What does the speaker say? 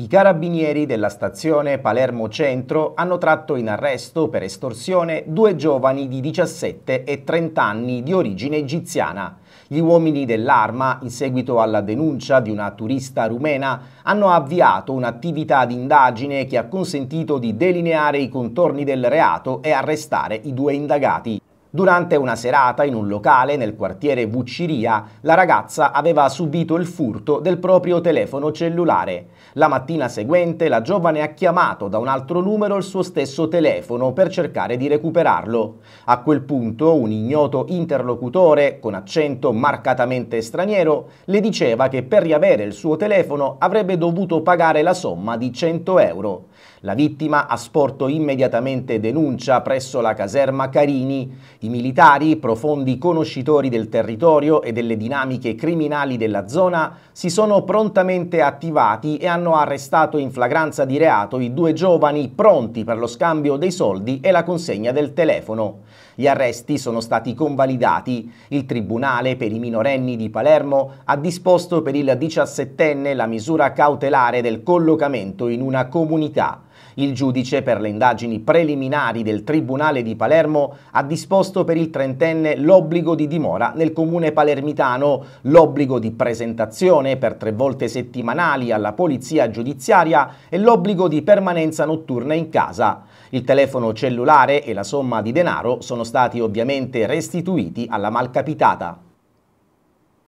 I carabinieri della stazione Palermo Centro hanno tratto in arresto per estorsione due giovani di 17 e 30 anni di origine egiziana. Gli uomini dell'arma, in seguito alla denuncia di una turista rumena, hanno avviato un'attività di indagine che ha consentito di delineare i contorni del reato e arrestare i due indagati. Durante una serata in un locale nel quartiere Vucciria, la ragazza aveva subito il furto del proprio telefono cellulare. La mattina seguente la giovane ha chiamato da un altro numero il suo stesso telefono per cercare di recuperarlo. A quel punto un ignoto interlocutore, con accento marcatamente straniero, le diceva che per riavere il suo telefono avrebbe dovuto pagare la somma di 100 euro. La vittima ha sporto immediatamente denuncia presso la caserma Carini. I militari, profondi conoscitori del territorio e delle dinamiche criminali della zona, si sono prontamente attivati e hanno arrestato in flagranza di reato i due giovani pronti per lo scambio dei soldi e la consegna del telefono. Gli arresti sono stati convalidati. Il Tribunale per i minorenni di Palermo ha disposto per il 17enne la misura cautelare del collocamento in una comunità. Il giudice per le indagini preliminari del Tribunale di Palermo ha disposto per il trentenne l'obbligo di dimora nel comune palermitano, l'obbligo di presentazione per tre volte settimanali alla polizia giudiziaria e l'obbligo di permanenza notturna in casa. Il telefono cellulare e la somma di denaro sono stati ovviamente restituiti alla malcapitata.